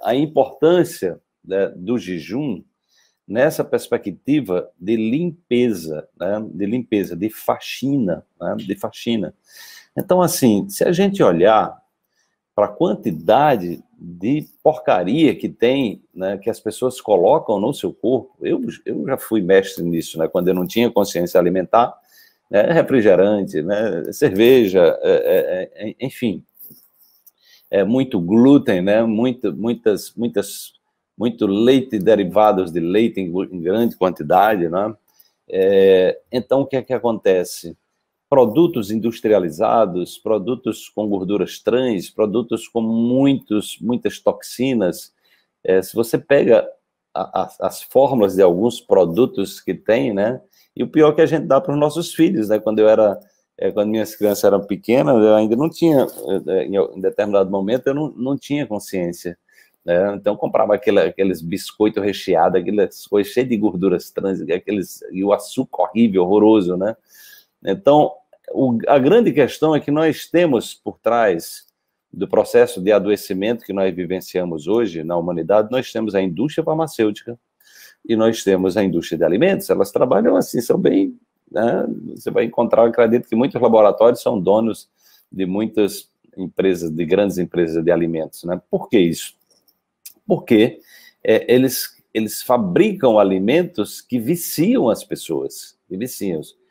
a importância né, do jejum nessa perspectiva de limpeza, né, de limpeza, de faxina, né, de faxina. Então, assim, se a gente olhar para a quantidade de porcaria que tem, né, que as pessoas colocam no seu corpo, eu, eu já fui mestre nisso, né, quando eu não tinha consciência alimentar, né, refrigerante, né, cerveja, é, é, é, enfim, é, muito glúten, né? Muito, muitas, muitas, muito leite derivados de leite em, em grande quantidade, né? É, então, o que é que acontece? Produtos industrializados, produtos com gorduras trans, produtos com muitos, muitas toxinas. É, se você pega a, a, as fórmulas de alguns produtos que tem, né? E o pior é que a gente dá para os nossos filhos, né? Quando eu era é, quando minhas crianças eram pequenas, eu ainda não tinha, é, é, em determinado momento, eu não, não tinha consciência. Né? Então, comprava aquele, aqueles biscoitos recheados, aquelas coisas cheias de gorduras trans, aqueles, e o açúcar horrível, horroroso, né? Então, o, a grande questão é que nós temos por trás do processo de adoecimento que nós vivenciamos hoje na humanidade, nós temos a indústria farmacêutica e nós temos a indústria de alimentos. Elas trabalham assim, são bem né, você vai encontrar, acredito que muitos laboratórios são donos de muitas empresas, de grandes empresas de alimentos, né? Por que isso? Porque é, eles, eles fabricam alimentos que viciam as pessoas, que viciam. -se.